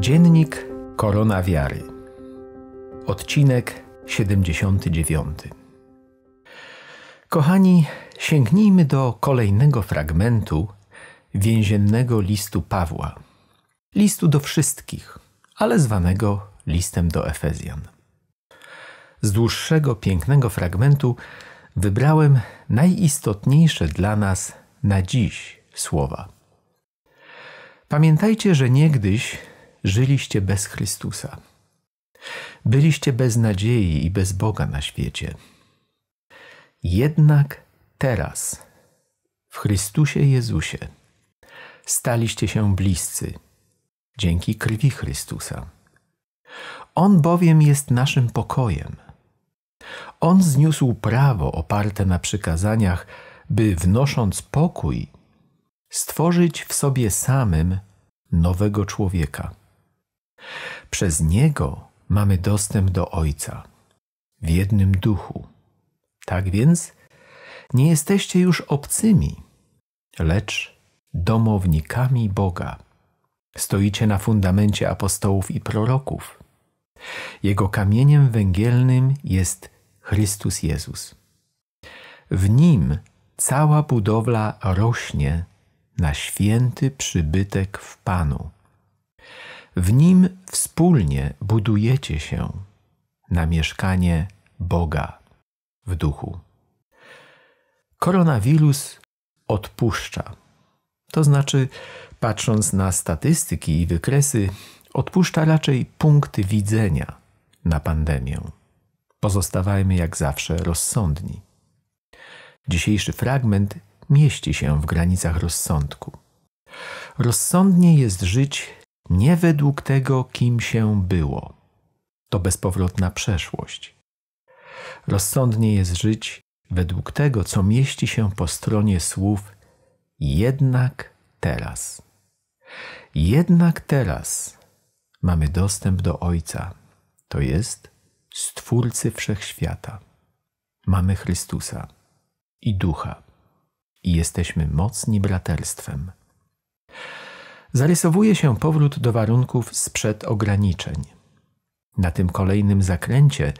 Dziennik Korona Wiary. Odcinek 79. Kochani, sięgnijmy do kolejnego fragmentu więziennego listu Pawła. Listu do wszystkich, ale zwanego listem do Efezjan. Z dłuższego, pięknego fragmentu wybrałem najistotniejsze dla nas na dziś słowa. Pamiętajcie, że niegdyś żyliście bez Chrystusa. Byliście bez nadziei i bez Boga na świecie. Jednak teraz, w Chrystusie Jezusie, staliście się bliscy dzięki krwi Chrystusa. On bowiem jest naszym pokojem. On zniósł prawo oparte na przykazaniach, by wnosząc pokój, stworzyć w sobie samym nowego człowieka przez Niego mamy dostęp do Ojca w jednym duchu. Tak więc nie jesteście już obcymi, lecz domownikami Boga. Stoicie na fundamencie apostołów i proroków. Jego kamieniem węgielnym jest Chrystus Jezus. W nim cała budowla rośnie na święty przybytek w Panu w nim wspólnie budujecie się na mieszkanie Boga w duchu. Koronawirus odpuszcza. To znaczy, patrząc na statystyki i wykresy, odpuszcza raczej punkty widzenia na pandemię. Pozostawajmy jak zawsze rozsądni. Dzisiejszy fragment mieści się w granicach rozsądku. Rozsądnie jest żyć nie według tego, kim się było. To bezpowrotna przeszłość. Rozsądnie jest żyć według tego, co mieści się po stronie słów jednak teraz. Jednak teraz mamy dostęp do Ojca, to jest Stwórcy Wszechświata. Mamy Chrystusa i Ducha i jesteśmy mocni braterstwem zarysowuje się powrót do warunków sprzed ograniczeń. Na tym kolejnym zakręcie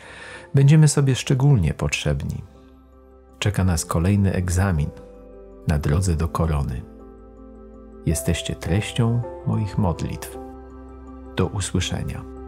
będziemy sobie szczególnie potrzebni. Czeka nas kolejny egzamin na drodze do korony. Jesteście treścią moich modlitw. Do usłyszenia.